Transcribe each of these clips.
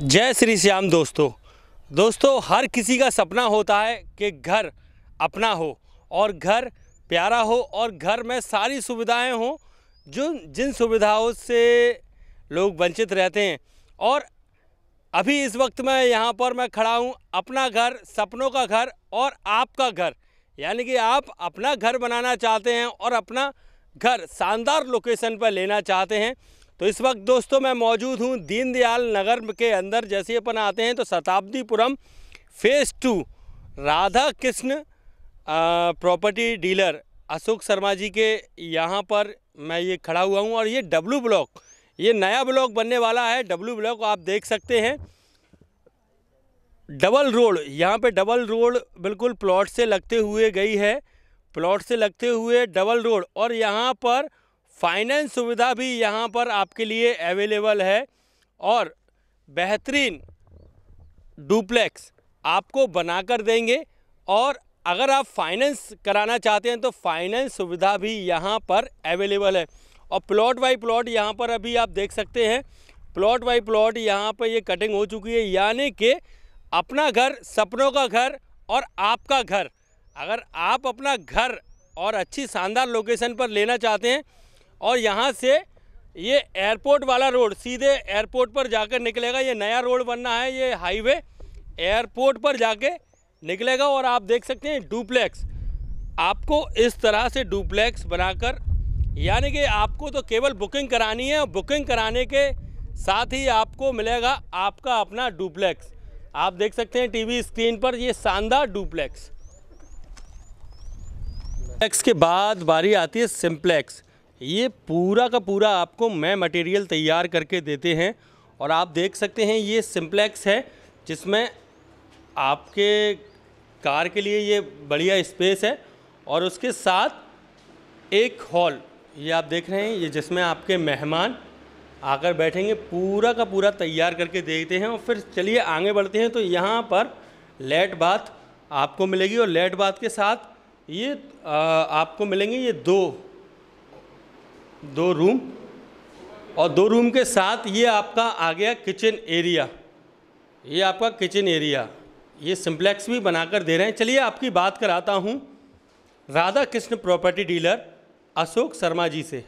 जय श्री श्याम दोस्तों दोस्तों हर किसी का सपना होता है कि घर अपना हो और घर प्यारा हो और घर में सारी सुविधाएं हों जो जिन सुविधाओं से लोग वंचित रहते हैं और अभी इस वक्त मैं यहाँ पर मैं खड़ा हूँ अपना घर सपनों का घर और आपका घर यानी कि आप अपना घर बनाना चाहते हैं और अपना घर शानदार लोकेशन पर लेना चाहते हैं तो इस वक्त दोस्तों मैं मौजूद हूँ दीनदयाल नगर के अंदर जैसे अपन आते हैं तो Shatabdipuram phase two Radha Krishna property dealer Ashok Sharma ji के यहाँ पर मैं ये खड़ा हुआ हूँ और ये डब्लू ब्लॉक ये नया ब्लॉक बनने वाला है डब्लू ब्लॉक आप देख सकते हैं डबल रोड यहाँ पे डबल रोड बिल्कुल प्लॉट से लगते हुए गई है प्लॉट से लगते हुए डबल रोड और यहाँ पर फाइनेंस सुविधा भी यहाँ पर आपके लिए अवेलेबल है और बेहतरीन डुप्लेक्स आपको बना कर देंगे और अगर आप फाइनेंस कराना चाहते हैं तो फाइनेंस सुविधा भी यहाँ पर अवेलेबल है और प्लॉट बाई प्लॉट यहाँ पर अभी आप देख सकते हैं प्लॉट बाई प्लॉट यहाँ पर ये कटिंग हो चुकी है यानी कि अपना घर सपनों का घर और आपका घर अगर आप अपना घर और अच्छी शानदार लोकेशन पर लेना चाहते हैं और यहाँ से ये एयरपोर्ट वाला रोड सीधे एयरपोर्ट पर जाकर निकलेगा ये नया रोड बनना है ये हाईवे एयरपोर्ट पर जाके निकलेगा और आप देख सकते हैं डुप्लेक्स आपको इस तरह से डुप्लेक्स बनाकर यानी कि आपको तो केवल बुकिंग करानी है और बुकिंग कराने के साथ ही आपको मिलेगा आपका अपना डुप्लेक्स आप देख सकते हैं टीवी स्क्रीन पर ये शानदार डुप्लेक्स डुप्लेक्स के बाद बारी आती है सिम्प्लेक्स ये पूरा का पूरा आपको मैं मटेरियल तैयार करके देते हैं और आप देख सकते हैं ये सिम्प्लेक्स है जिसमें आपके कार के लिए ये बढ़िया स्पेस है और उसके साथ एक हॉल ये आप देख रहे हैं ये जिसमें आपके मेहमान आकर बैठेंगे पूरा का पूरा तैयार करके देखते हैं और फिर चलिए आगे बढ़ते हैं तो यहाँ पर लेट बाथ आपको मिलेगी और लेट बाथ के साथ ये आ, आपको मिलेंगे ये दो दो रूम और दो रूम के साथ ये आपका आ गया किचन एरिया ये आपका किचन एरिया ये सिंप्लेक्स भी बनाकर दे रहे हैं चलिए आपकी बात कराता हूँ राधा कृष्ण प्रॉपर्टी डीलर अशोक शर्मा जी से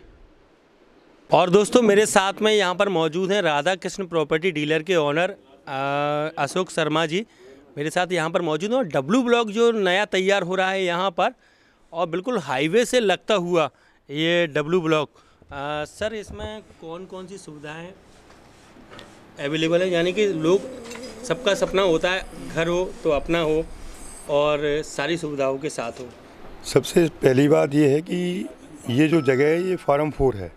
और दोस्तों मेरे साथ में यहाँ पर मौजूद हैं राधा कृष्ण प्रॉपर्टी डीलर के ऑनर अशोक शर्मा जी मेरे साथ यहाँ पर मौजूद हैं और डब्लू ब्लॉक जो नया तैयार हो रहा है यहाँ पर और बिल्कुल हाईवे से लगता हुआ ये डब्लू ब्लॉक सर इसमें कौन कौन सी सुविधाएं अवेलेबल है यानी कि लोग सबका सपना होता है घर हो तो अपना हो और सारी सुविधाओं के साथ हो सबसे पहली बात ये है कि ये जो जगह है ये फार्म फोर है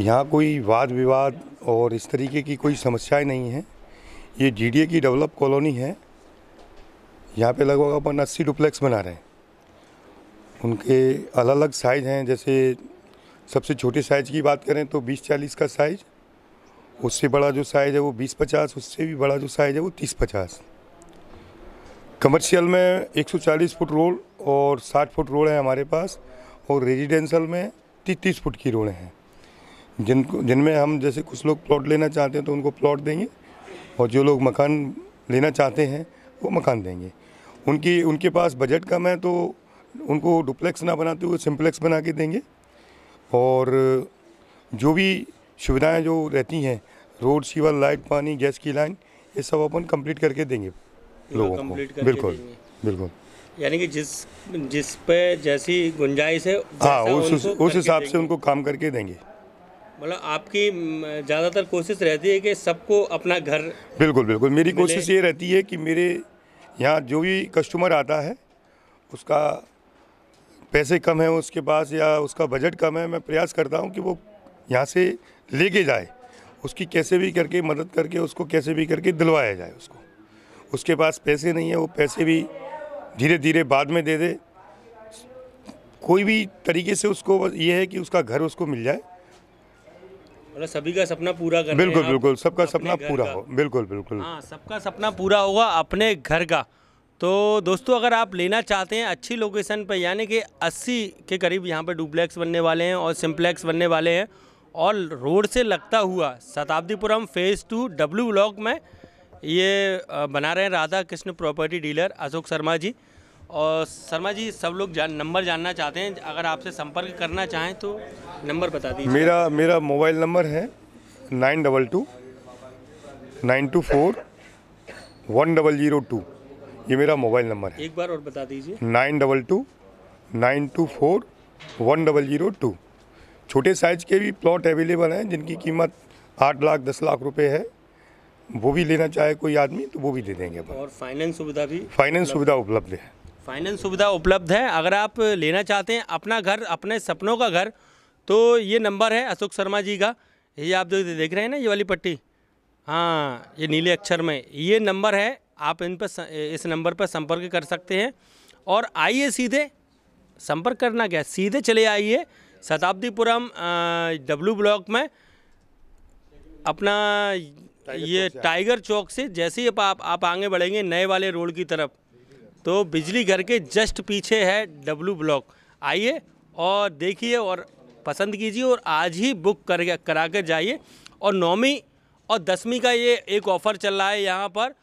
यहाँ कोई वाद विवाद और इस तरीके की कोई समस्याएं नहीं है ये जीडीए की डेवलप कॉलोनी है यहाँ पे लगभग अपन अस्सी डुप्लेक्स बना रहे हैं उनके अलग अलग साइज़ हैं जैसे सबसे छोटे साइज़ की बात करें तो बीस चालीस का साइज़ उससे बड़ा जो साइज़ है वो बीस पचास उससे भी बड़ा जो साइज़ है वो तीस पचास कमर्शियल में 140 फुट रोड और 60 फुट रोड है हमारे पास और रेजिडेंशल में तीस फुट की रोड हैं जिनको जिनमें हम जैसे कुछ लोग प्लॉट लेना चाहते हैं तो उनको प्लॉट देंगे और जो लोग मकान लेना चाहते हैं वो मकान देंगे उनकी उनके पास बजट कम है तो उनको डुप्लेक्स ना बनाते हुए सिम्प्लेक्स बना के देंगे और जो भी सुविधाएं जो रहती हैं रोड सीवर लाइट पानी गैस की लाइन ये सब अपन कंप्लीट करके देंगे लोगों को बिल्कुल बिल्कुल यानी कि जिस जिस पे जैसी गुंजाइश है हाँ उस उस हिसाब से उनको काम करके देंगे मतलब आपकी ज़्यादातर कोशिश रहती है कि सबको अपना घर बिल्कुल बिल्कुल मेरी कोशिश ये रहती है कि मेरे यहाँ जो भी कस्टमर आता है उसका पैसे कम हैं उसके पास या उसका बजट कम है मैं प्रयास करता हूँ कि वो यहाँ से लेके जाए उसकी कैसे भी करके मदद करके उसको कैसे भी करके दिलवाया जाए उसको उसके पास पैसे नहीं है वो पैसे भी धीरे धीरे बाद में दे दे कोई भी तरीके से उसको ये है कि उसका घर उसको मिल जाए मतलब सभी का सपना पूरा कर बिल्कुल बिल्कुल सबका सपना पूरा हो बिल्कुल बिल्कुल हाँ, सबका सपना पूरा होगा अपने घर का तो दोस्तों अगर आप लेना चाहते हैं अच्छी लोकेशन पर यानी कि अस्सी के करीब यहाँ पर डुप्लेक्स बनने वाले हैं और सिम्प्लेक्स बनने वाले हैं और रोड से लगता हुआ Shatabdipuram phase two W block में ये बना रहे हैं राधा कृष्ण प्रॉपर्टी डीलर अशोक शर्मा जी और शर्मा जी सब लोग जान नंबर जानना चाहते हैं अगर आपसे संपर्क करना चाहें तो नंबर बता दीजिए मेरा मेरा मोबाइल नंबर है nine double two nine two four one double zero two ये मेरा मोबाइल नंबर है एक बार और बता दीजिए nine double two nine two four one double zero two छोटे साइज के भी प्लॉट अवेलेबल हैं जिनकी कीमत आठ लाख दस लाख रुपए है वो भी लेना चाहे कोई आदमी तो वो भी दे देंगे और फाइनेंस सुविधा भी फाइनेंस सुविधा उपलब्ध है फाइनेंस सुविधा उपलब्ध है अगर आप लेना चाहते हैं अपना घर अपने सपनों का घर तो ये नंबर है अशोक शर्मा जी का ये आप जो देख रहे हैं ना ये वाली पट्टी हाँ ये नीले अक्षर में ये नंबर है आप इन पर इस नंबर पर संपर्क कर सकते हैं और आइए सीधे संपर्क करना क्या सीधे चले आइए शताब्दीपुरम डब्लू ब्लॉक में अपना ये टाइगर चौक से जैसे ही आप आप आगे बढ़ेंगे नए वाले रोड की तरफ तो बिजली घर के जस्ट पीछे है डब्लू ब्लॉक आइए और देखिए और पसंद कीजिए और आज ही बुक कर करा कर जाइए और नौवीं और दसवीं का ये एक ऑफ़र चल रहा है यहाँ पर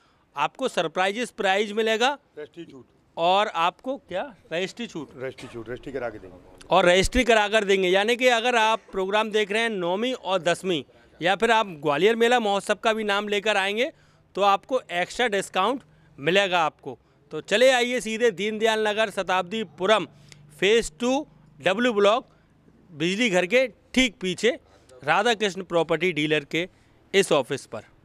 आपको सरप्राइजेस प्राइज मिलेगा छूट और आपको क्या रजिस्ट्री छूट रजिस्ट्री छूट रजिस्ट्री करा के देंगे और रजिस्ट्री करा कर देंगे यानी कि अगर आप प्रोग्राम देख रहे हैं नौवीं और दसवीं या फिर आप ग्वालियर मेला महोत्सव का भी नाम लेकर आएंगे तो आपको एक्स्ट्रा डिस्काउंट मिलेगा आपको तो चले आइए सीधे Deendayal Nagar Shatabdipuram phase two W block बिजली घर के ठीक पीछे राधा कृष्ण प्रॉपर्टी डीलर के इस ऑफिस पर